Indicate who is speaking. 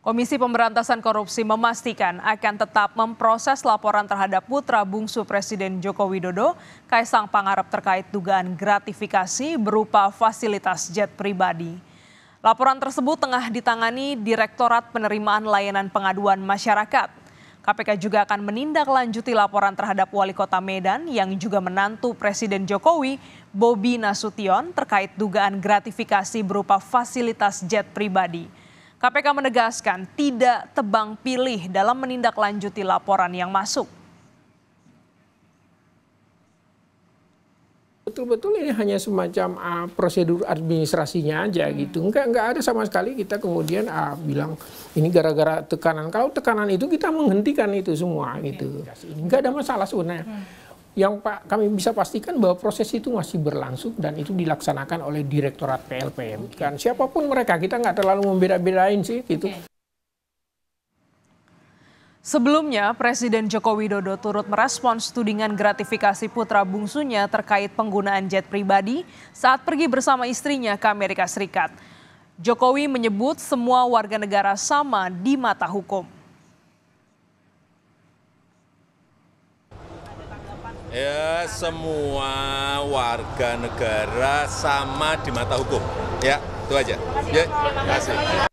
Speaker 1: Komisi Pemberantasan Korupsi memastikan akan tetap memproses laporan terhadap putra bungsu Presiden Joko Widodo, Kaisang Pangarep terkait dugaan gratifikasi berupa fasilitas jet pribadi. Laporan tersebut tengah ditangani Direktorat Penerimaan Layanan Pengaduan Masyarakat. KPK juga akan menindaklanjuti laporan terhadap Wali Kota Medan yang juga menantu Presiden Jokowi, Bobi Nasution terkait dugaan gratifikasi berupa fasilitas jet pribadi. KPK menegaskan tidak tebang pilih dalam menindaklanjuti laporan yang masuk.
Speaker 2: betul-betul ini hanya semacam uh, prosedur administrasinya aja hmm. gitu. Enggak enggak ada sama sekali kita kemudian uh, bilang ini gara-gara tekanan. Kalau tekanan itu kita menghentikan itu semua gitu. Enggak ada masalah sebenarnya. Hmm yang Pak kami bisa pastikan bahwa proses itu masih berlangsung dan itu dilaksanakan oleh Direktorat PLPM kan siapapun mereka kita nggak terlalu membeda-bedain sih gitu. Okay.
Speaker 1: Sebelumnya, Presiden Joko Widodo turut merespons tudingan gratifikasi putra bungsunya terkait penggunaan jet pribadi saat pergi bersama istrinya ke Amerika Serikat. Jokowi menyebut semua warga negara sama di mata hukum.
Speaker 3: Ya semua warga negara
Speaker 1: sama di mata hukum. Ya, itu aja. Ya, terima kasih.